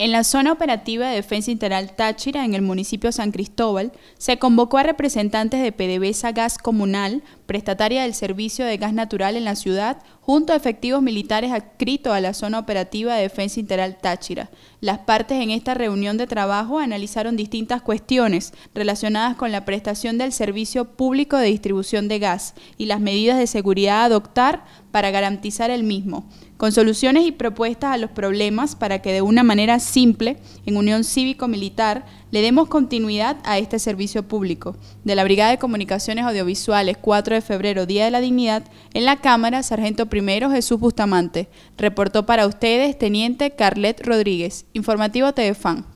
En la zona operativa de Defensa Integral Táchira, en el municipio San Cristóbal, se convocó a representantes de PDVSA Gas Comunal, prestataria del servicio de gas natural en la ciudad, junto a efectivos militares adscritos a la zona operativa de Defensa Integral Táchira. Las partes en esta reunión de trabajo analizaron distintas cuestiones relacionadas con la prestación del servicio público de distribución de gas y las medidas de seguridad a adoptar para garantizar el mismo, con soluciones y propuestas a los problemas para que de una manera simple, en unión cívico-militar, le demos continuidad a este servicio público. De la Brigada de Comunicaciones Audiovisuales, 4 de febrero, Día de la Dignidad, en la Cámara, Sargento Primero Jesús Bustamante. Reportó para ustedes Teniente Carlet Rodríguez, Informativo TV Fan.